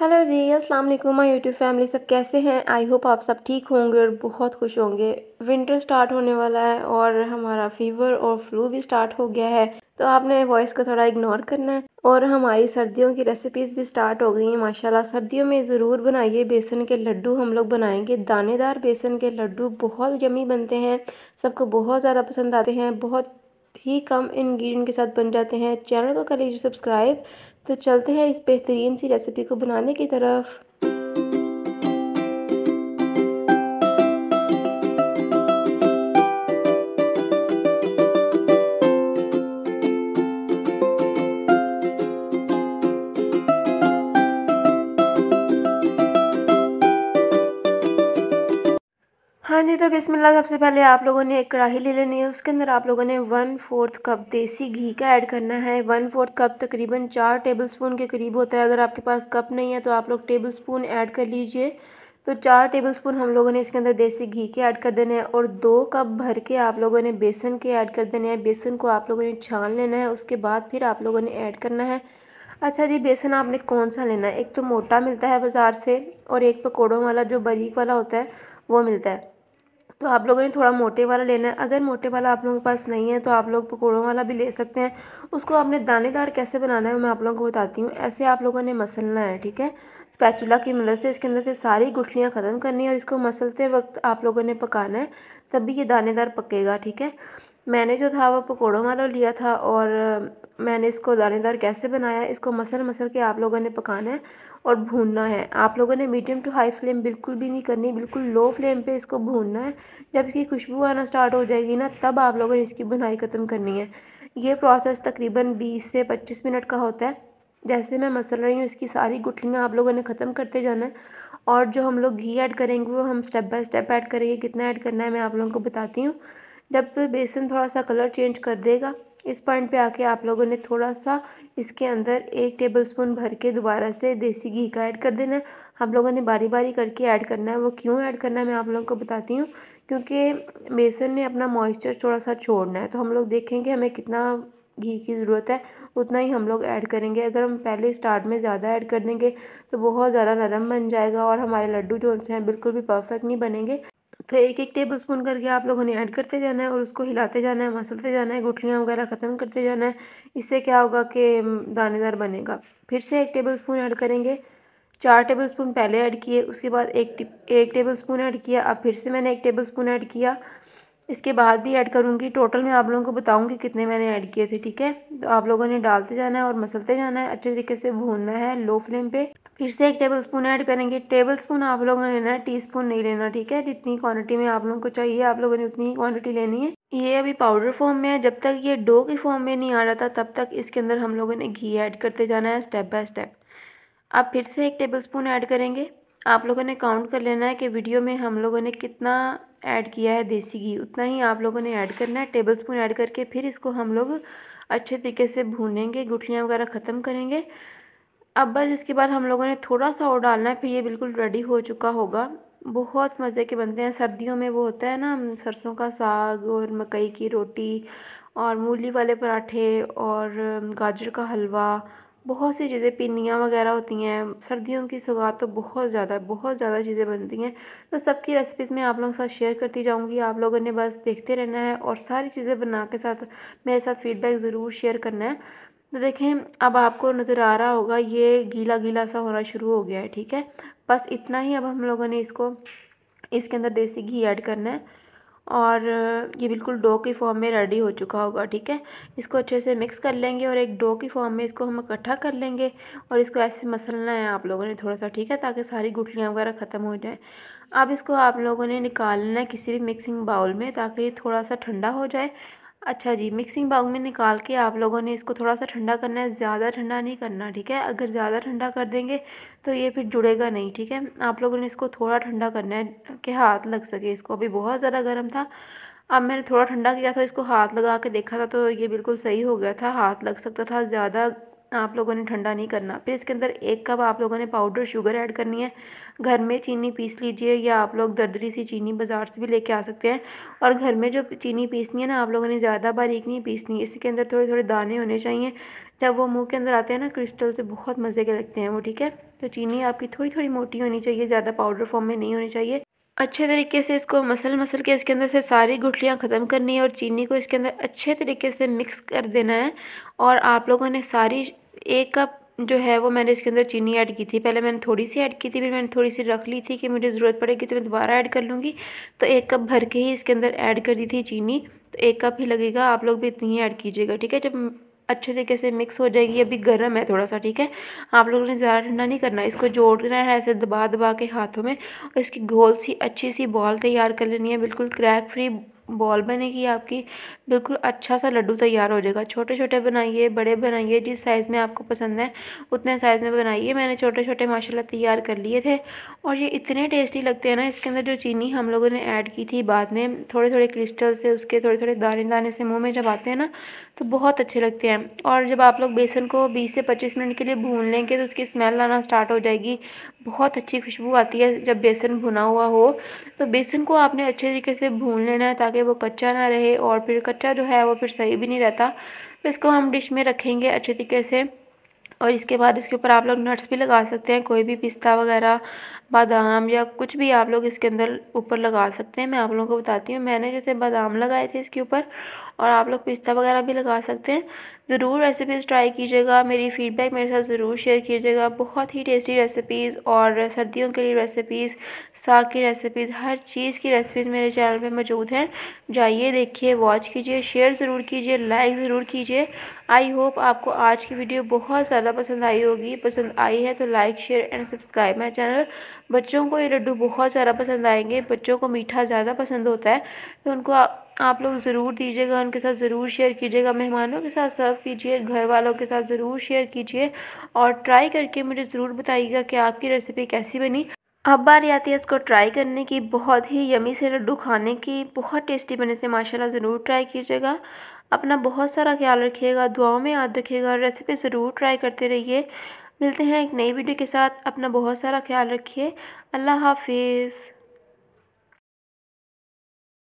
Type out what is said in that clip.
hello जी अस्सलाम वालेकुम my YouTube family सब कैसे हैं आई होप आप सब ठीक होंगे और बहुत खुश होंगे विंटर स्टार्ट होने वाला है और हमारा फीवर और फ्लू भी स्टार्ट हो गया है तो आपने वॉइस को थोड़ा इग्नोर करना है और हमारी सर्दियों की रेसिपीज़ भी स्टार्ट हो गई हैं माशाल्लाह सर्दियों में ज़रूर बनाइए बेसन के लड्डू हम लोग बनाएंगे दानेदार बेसन के लड्डू बहुत यमी बनते हैं सबको बहुत ज़्यादा पसंद आते हैं बहुत ही कम इन्ग्रीडियंट के साथ बन जाते हैं चैनल को कर लीजिए सब्सक्राइब तो चलते हैं इस बेहतरीन सी रेसिपी को बनाने की तरफ हाँ जी तो बिस्मिल्लाह सबसे पहले आप लोगों ने एक कढ़ाई ले लेनी है उसके अंदर आप लोगों ने वन फोर्थ कप देसी घी का ऐड करना है वन फोर्थ कप तकरीबन चार टेबल स्पून के करीब होता है अगर आपके पास कप नहीं है तो आप लोग टेबल स्पून ऐड कर लीजिए तो चार टेबल स्पून हम लोगों ने इसके अंदर देसी घी के ऐड कर देने हैं और दो कप भर के आप लोगों ने बेसन के ऐड कर देने हैं बेसन को आप लोगों ने छान लेना है उसके बाद फिर आप लोगों ने ऐड करना है अच्छा जी बेसन आपने कौन सा लेना है एक तो मोटा मिलता है बाज़ार से और एक पकौड़ों वाला जो बारीक वाला होता है वो मिलता है तो आप लोगों ने थोड़ा मोटे वाला लेना है अगर मोटे वाला आप लोगों के पास नहीं है तो आप लोग पकौड़ों वाला भी ले सकते हैं उसको आपने दानेदार कैसे बनाना है मैं आप लोगों को बताती हूँ ऐसे आप लोगों ने मसलना है ठीक है स्पैचुला की मदद से इसके अंदर से सारी गुठलियाँ ख़त्म करनी है और इसको मसलते वक्त आप लोगों ने पकाना है तभी ये दानेदार पकेगा ठीक है मैंने जो था वो पकौड़ों वाला लिया था और मैंने इसको दानेदार कैसे बनाया इसको मसल मसल के आप लोगों ने पकाना है और भूनना है आप लोगों ने मीडियम टू हाई फ्लेम बिल्कुल भी नहीं करनी बिल्कुल लो फ्लेम पे इसको भूनना है जब इसकी खुशबू आना स्टार्ट हो जाएगी ना तब आप लोगों ने इसकी बुनाई ख़त्म करनी है ये प्रोसेस तकरीबन बीस से पच्चीस मिनट का होता है जैसे मैं मसल रही हूँ इसकी सारी गुठलियाँ आप लोगों ने ख़त्म करते जाना है और जो हम लोग घी ऐड करेंगे वो हम स्टेप बाय स्टेप ऐड करेंगे कितना ऐड करना है मैं आप लोगों को बताती हूँ जब बेसन थोड़ा सा कलर चेंज कर देगा इस पॉइंट पे आके आप लोगों ने थोड़ा सा इसके अंदर एक टेबलस्पून भर के दोबारा से देसी घी का ऐड कर देना है आप लोगों ने बारी बारी करके ऐड करना है वो क्यों ऐड करना है मैं आप लोगों को बताती हूँ क्योंकि बेसन ने अपना मॉइस्चर थोड़ा सा छोड़ना है तो हम लोग देखेंगे हमें कितना घी की ज़रूरत है उतना ही हम लोग ऐड करेंगे अगर हम पहले स्टार्ट में ज़्यादा ऐड कर देंगे तो बहुत ज़्यादा नरम बन जाएगा और हमारे लड्डू जो हैं बिल्कुल भी परफेक्ट नहीं बनेंगे तो एक एक टेबल स्पून करके आप लोगों ने ऐड करते जाना है और उसको हिलाते जाना है मसलते जाना है गुठलियाँ वगैरह ख़त्म करते जाना है इससे क्या होगा कि दानेदार बनेगा फिर से एक टेबल स्पून ऐड करेंगे चार टेबल स्पून पहले ऐड किए उसके बाद एक एक टेबल स्पून ऐड किया अब फिर से मैंने एक टेबल स्पून ऐड किया इसके बाद भी ऐड करूँगी टोटल मैं आप लोगों को बताऊँगी कितने मैंने ऐड किए थे ठीक है तो आप लोगों ने डालते जाना है और मसलते जाना है अच्छे तरीके से भूनना है लो फ्लेम पे फिर से एक टेबल स्पून ऐड करेंगे टेबल स्पून आप लोगों ने लेना है टी स्पून नहीं लेना ठीक है जितनी क्वांटिटी में आप लोगों को चाहिए आप लोगों ने उतनी ही क्वांटिटी लेनी है ये अभी पाउडर फॉर्म में है जब तक ये डो की फॉर्म में नहीं आ रहा था तब तक इसके अंदर हम लोगों ने घी ऐड करते जाना है स्टेप बाय स्टेप अब फिर से एक टेबल स्पून ऐड करेंगे आप लोगों ने काउंट कर लेना है कि वीडियो में हम लोगों ने कितना ऐड किया है देसी घी उतना ही आप लोगों ने ऐड करना है टेबल स्पून ऐड करके फिर इसको हम लोग अच्छे तरीके से भूनेंगे गुठलियाँ वगैरह ख़त्म करेंगे अब बस इसके बाद हम लोगों ने थोड़ा सा और डालना है फिर ये बिल्कुल रेडी हो चुका होगा बहुत मज़े के बनते हैं सर्दियों में वो होता है ना सरसों का साग और मकई की रोटी और मूली वाले पराठे और गाजर का हलवा बहुत सी चीज़ें पिनियाँ वगैरह होती हैं सर्दियों की सुगात तो बहुत ज़्यादा बहुत ज़्यादा चीज़ें बनती हैं तो सबकी रेसिपीज़ मैं आप लोगों के साथ शेयर करती जाऊँगी आप लोगों ने बस देखते रहना है और सारी चीज़ें बना के साथ मेरे साथ फीडबैक ज़रूर शेयर करना है तो देखें अब आपको नज़र आ रहा होगा ये गीला गीला सा होना शुरू हो गया है ठीक है बस इतना ही अब हम लोगों ने इसको इसके अंदर देसी घी ऐड करना है और ये बिल्कुल डो की फॉर्म में रेडी हो चुका होगा ठीक है इसको अच्छे से मिक्स कर लेंगे और एक डो की फॉर्म में इसको हम इकट्ठा कर लेंगे और इसको ऐसे मसलना है आप लोगों ने थोड़ा सा ठीक है ताकि सारी गुठलियाँ वगैरह ख़त्म हो जाए अब इसको आप लोगों ने निकालना है किसी भी मिक्सिंग बाउल में ताकि ये थोड़ा सा ठंडा हो जाए अच्छा जी मिक्सिंग बाउल में निकाल के आप लोगों ने इसको थोड़ा सा ठंडा करना है ज़्यादा ठंडा नहीं करना ठीक है अगर ज़्यादा ठंडा कर देंगे तो ये फिर जुड़ेगा नहीं ठीक है आप लोगों ने इसको थोड़ा ठंडा करना है कि हाथ लग सके इसको अभी बहुत ज़्यादा गर्म था अब मैंने थोड़ा ठंडा किया था इसको हाथ लगा के देखा था तो ये बिल्कुल सही हो गया था हाथ लग सकता था ज़्यादा आप लोगों ने ठंडा नहीं करना फिर इसके अंदर एक कप आप लोगों ने पाउडर शुगर ऐड करनी है घर में चीनी पीस लीजिए या आप लोग दर्दरी सी चीनी बाज़ार से भी लेके आ सकते हैं और घर में जो चीनी पीसनी है ना आप लोगों ने ज़्यादा बारीक नहीं पीसनी इसके अंदर थोड़े थोड़े दाने होने चाहिए जब वो मुँह के अंदर आते हैं ना क्रिस्टल से बहुत मज़े के लगते हैं वो ठीक है तो चीनी आपकी थोड़ी थोड़ी मोटी होनी चाहिए ज़्यादा पाउडर फॉर्म में नहीं होनी चाहिए अच्छे तरीके से इसको मसल मसल के इसके अंदर से सारी गुठलियाँ ख़त्म करनी है और चीनी को इसके अंदर अच्छे तरीके से मिक्स कर देना है और आप लोगों ने सारी एक कप जो है वो मैंने इसके अंदर चीनी ऐड की थी पहले मैंने थोड़ी सी ऐड की थी फिर मैंने थोड़ी सी रख ली थी कि मुझे ज़रूरत पड़ेगी तो मैं दोबारा ऐड कर लूँगी तो एक कप भर के ही इसके अंदर ऐड कर दी थी चीनी तो एक कप ही लगेगा आप लोग भी इतनी ही ऐड कीजिएगा ठीक है जब अच्छे तरीके से मिक्स हो जाएगी अभी गर्म है थोड़ा सा ठीक है आप लोगों ने ज़्यादा ठंडा नहीं करना इसको जोड़ना है ऐसे दबा दबा के हाथों में और इसकी गोल सी अच्छी सी बॉल तैयार कर लेनी है बिल्कुल क्रैक फ्री बॉल बनेगी आपकी बिल्कुल अच्छा सा लड्डू तैयार हो जाएगा छोटे छोटे बनाइए बड़े बनाइए जिस साइज़ में आपको पसंद है उतने साइज़ में बनाइए मैंने छोटे छोटे माशाल्लाह तैयार कर लिए थे और ये इतने टेस्टी लगते हैं ना इसके अंदर जो चीनी हम लोगों ने ऐड की थी बाद में थोड़े थोड़े क्रिस्टल से उसके थोड़े थोड़े दाने दाने से मुँह में जब आते हैं ना तो बहुत अच्छे लगते हैं और जब आप लोग बेसन को 20 से 25 मिनट के लिए भून लेंगे तो उसकी स्मेल आना स्टार्ट हो जाएगी बहुत अच्छी खुशबू आती है जब बेसन भुना हुआ हो तो बेसन को आपने अच्छे तरीके से भून लेना है ताकि वो कच्चा ना रहे और फिर कच्चा जो है वो फिर सही भी नहीं रहता तो इसको हम डिश में रखेंगे अच्छे तरीके से और इसके बाद इसके ऊपर आप लोग नट्स भी लगा सकते हैं कोई भी पिस्ता वगैरह बादाम या कुछ भी आप लोग इसके अंदर ऊपर लगा सकते हैं मैं आप लोगों को बताती हूँ मैंने जैसे बादाम लगाए थे इसके ऊपर और आप लोग पिस्ता वगैरह भी लगा सकते हैं ज़रूर रेसिपीज़ ट्राई कीजिएगा मेरी फ़ीडबैक मेरे साथ ज़रूर शेयर कीजिएगा बहुत ही टेस्टी रेसिपीज़ और सर्दियों के लिए रेसिपीज़ साग की रेसिपीज़ हर चीज़ की रेसिपीज़ मेरे चैनल पे मौजूद हैं जाइए देखिए वॉच कीजिए शेयर ज़रूर कीजिए लाइक ज़रूर कीजिए आई होप आपको आज की वीडियो बहुत ज़्यादा पसंद आई होगी पसंद आई है तो like share and subscribe my channel बच्चों को ये लड्डू बहुत ज़्यादा पसंद आएंगे बच्चों को मीठा ज़्यादा पसंद होता है तो उनको आप लोग ज़रूर दीजिएगा उनके साथ ज़रूर शेयर कीजिएगा मेहमानों के साथ सर्व कीजिए घर वालों के साथ ज़रूर शेयर कीजिए और ट्राई करके मुझे ज़रूर बताइएगा कि आपकी रेसिपी कैसी बनी अब बारी आती है इसको ट्राई करने की बहुत ही यमी से लड्डू खाने की बहुत टेस्टी बने थे माशाल्लाह ज़रूर ट्राई कीजिएगा अपना बहुत सारा ख्याल रखिएगा दुआओं में याद रखिएगा रेसिपी ज़रूर ट्राई करते रहिए मिलते हैं एक नई वीडियो के साथ अपना बहुत सारा ख्याल रखिए अल्लाह हाफिज़